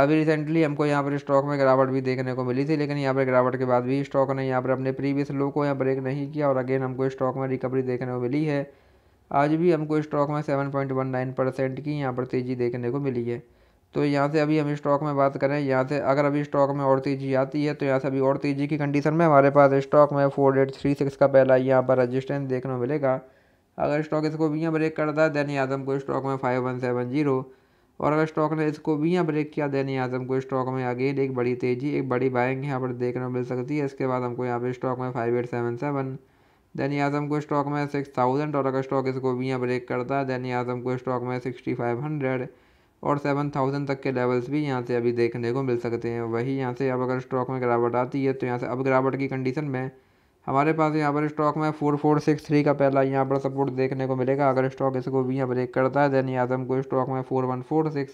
अभी रिसेंटली हमको यहाँ पर स्टॉक में गिरावट भी देखने को मिली थी लेकिन यहाँ पर गिरावट के बाद भी स्टॉक ने यहाँ पर अपने प्रीवियस लो को यहाँ ब्रेक नहीं किया और अगेन हमको स्टॉक में रिकवरी देखने को मिली है आज भी हमको स्टॉक में seven point one nine percent की यहाँ पर तेज़ी देखने को मिली है तो यहाँ से अभी हम स्टॉक में बात करें यहाँ से अगर अभी स्टॉक में और तेज़ी आती है तो यहाँ से अभी और तेज़ी की कंडीशन में हमारे पास स्टॉक में फोर एट थ्री सिक्स का पहला यहाँ पर रजिस्टेंस देखने को मिलेगा अगर स्टॉक इसको भी यहाँ ब्रेक करता है देन यहाँ से हमको स्टॉक में फाइव वन सेवन जीरो और अगर स्टॉक ने इसको भी यहाँ ब्रेक किया दैन आजम को स्टॉक में अगेन एक बड़ी तेज़ी एक बड़ी बाइंग यहाँ पर देखने को मिल सकती है इसके बाद हमको यहाँ पर स्टॉक में five eight seven seven then आजम को स्टॉक में सिक्स थाउजेंड और अगर स्टॉक इसको भी यहाँ ब्रेक करता है दैनी आजम को स्टॉक में सिक्सटी फाइव हंड्रेड और सेवन थाउजेंड तक के लेवल्स भी यहाँ से अभी देखने को मिल सकते हैं वही यहाँ से अब अगर स्टॉक में गिरावट आती है तो यहाँ से अब गिरावट की कंडीशन में हमारे पास यहाँ पर स्टॉक में फोर फोर सिक्स थ्री का पहला यहाँ पर सपोर्ट देखने को मिलेगा अगर स्टॉक इसको भी यहाँ ब्रेक करता है देन यहाँ को स्टॉक में फोर वन फोर सिक्स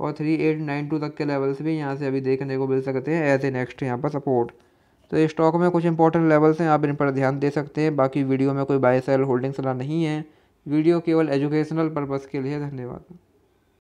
और थ्री एट नाइन टू तक के लेवल्स भी यहाँ से अभी देखने को मिल सकते हैं एज ए नेक्स्ट यहाँ पर सपोर्ट तो स्टॉक में कुछ इंपॉर्टेंट लेवल्स हैं आप इन पर ध्यान दे सकते हैं बाकी वीडियो में कोई बाय सेल होल्डिंग सलाह नहीं है वीडियो केवल एजुकेशनल पर्पज़ के लिए धन्यवाद